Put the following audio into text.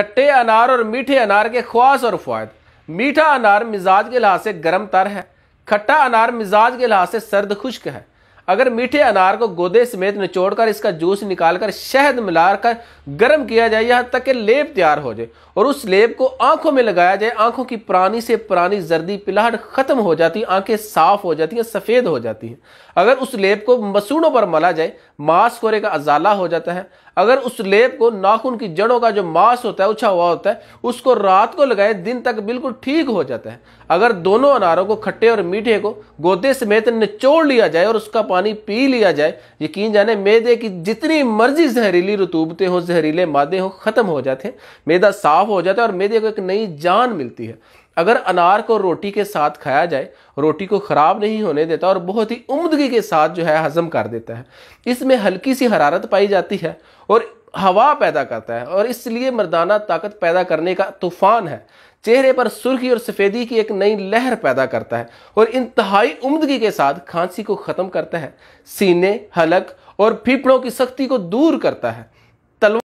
खट्टे अनार और मीठे अनार के ख्वास और फ़ायद मीठा अनार मिजाज के लिहाज से गर्म तर है खट्टा अनार मिजाज के लिहाज से सर्द खुश्क है अगर मीठे अनार को गोदे समेत निचोड़कर इसका जूस निकालकर शहद मिलाकर गर्म किया जाए यहाँ तक कि लेप तैयार हो जाए और उस लेप को आंखों में लगाया जाए आंखों की पुरानी से पुरानी जर्दी पिलाहट खत्म हो जाती आंखें साफ हो जाती हैं सफ़ेद हो जाती हैं अगर उस लेप को मसूड़ों पर मला जाए मांस कोरे का अजाला हो जाता है अगर उस लेप को नाखून की जड़ों का जो मांस होता है उछा हुआ होता है उसको रात को लगाए दिन तक बिल्कुल ठीक हो जाता है अगर दोनों अनारों को खट्टे और मीठे को गोदे समेत निचोड़ लिया जाए और उसका पानी पी लिया जाए यकीन जाने मैदे की जितनी मर्जी जहरीली रतूबतें हों जहरीले मादे हों खत्म हो जाते हैं मैदा साफ हो जाता है और मैदे को एक नई जान मिलती है अगर अनार को रोटी के साथ खाया जाए रोटी को ख़राब नहीं होने देता और बहुत ही उमदगी के साथ जो है हज़म कर देता है इसमें हल्की सी हरारत पाई जाती है और हवा पैदा करता है और इसलिए मर्दाना ताकत पैदा करने का तूफ़ान है चेहरे पर सुर्खी और सफ़ेदी की एक नई लहर पैदा करता है और इंतहाई उमदगी के साथ खांसी को ख़त्म करता है सीने हलक और फिपड़ों की सख्ती को दूर करता है